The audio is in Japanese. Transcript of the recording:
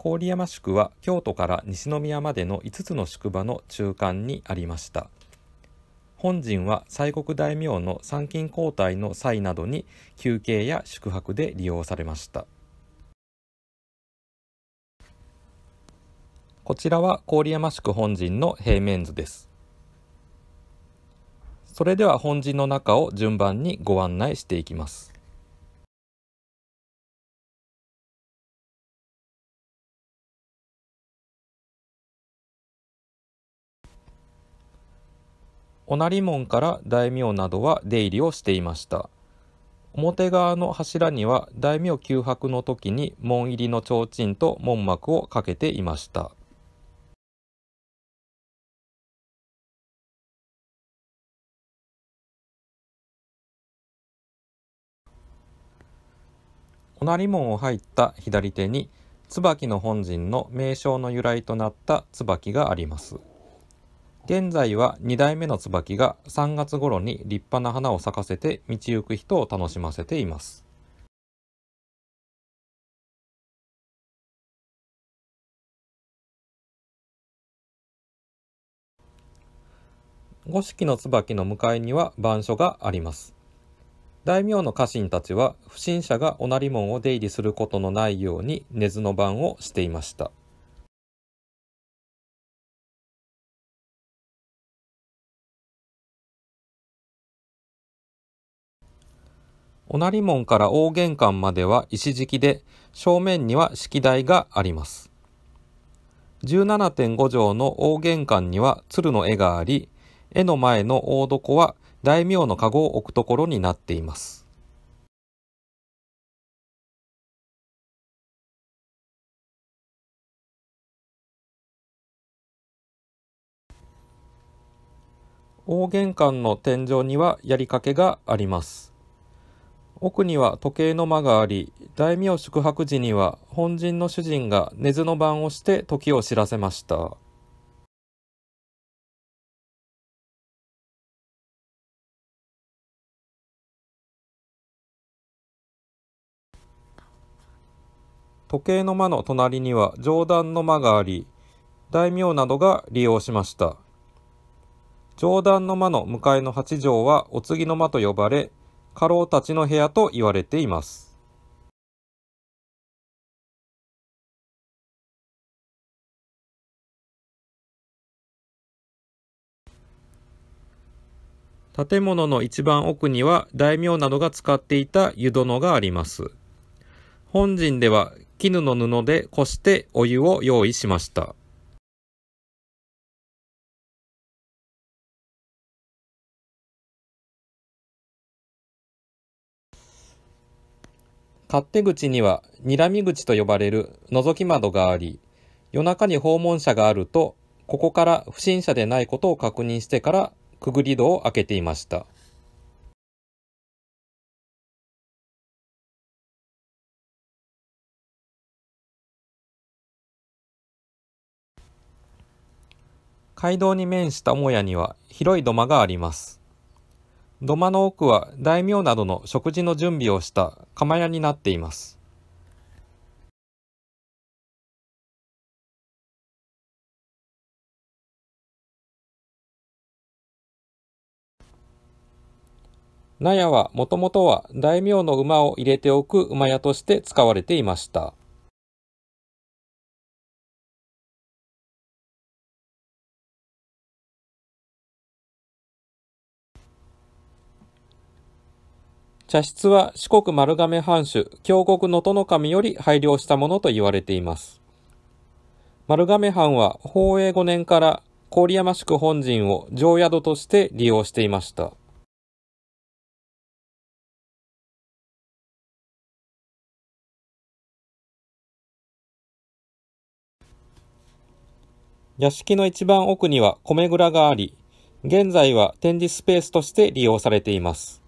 郡山宿は京都から西宮までの5つの宿場の中間にありました。本陣は西国大名の参勤交代の際などに休憩や宿泊で利用されました。こちらは郡山宿本陣の平面図です。それでは本陣の中を順番にご案内していきます。お成門から大名などは出入りをしていました表側の柱には大名旧泊の時に門入りの提灯と門幕をかけていましたお成門を入った左手に椿の本陣の名称の由来となった椿があります現在は2代目の椿が3月頃に立派な花を咲かせて道行く人を楽しませています。五色の椿の向かいには番所があります。大名の家臣たちは不審者がおなり門を出入りすることのないように根津の番をしていました。おなり門から大玄関までは石敷きで、正面には式台があります。17.5畳の大玄関には鶴の絵があり、絵の前の大床は大名の籠を置くところになっています。大玄関の天井にはやり掛けがあります。奥には時計の間があり、大名宿泊時には本陣の主人が根津の番をして時を知らせました。時計の間の隣には上段の間があり、大名などが利用しました。上段の間の向かいの八条はお次の間と呼ばれ、家老たちの部屋と言われています。建物の一番奥には大名などが使っていた湯殿があります。本陣では絹の布でこしてお湯を用意しました。勝手口には睨み口と呼ばれる覗き窓があり、夜中に訪問者があると、ここから不審者でないことを確認してからくぐり戸を開けていました。街道に面した母屋には広い土間があります。土間の奥は大名などの食事の準備をした釜屋になっています。納屋はもともとは大名の馬を入れておく馬屋として使われていました。茶室は四国丸亀藩主、京国能登の神より配慮したものと言われています。丸亀藩は宝永5年から郡山宿本陣を常宿として利用していました。屋敷の一番奥には米蔵があり、現在は展示スペースとして利用されています。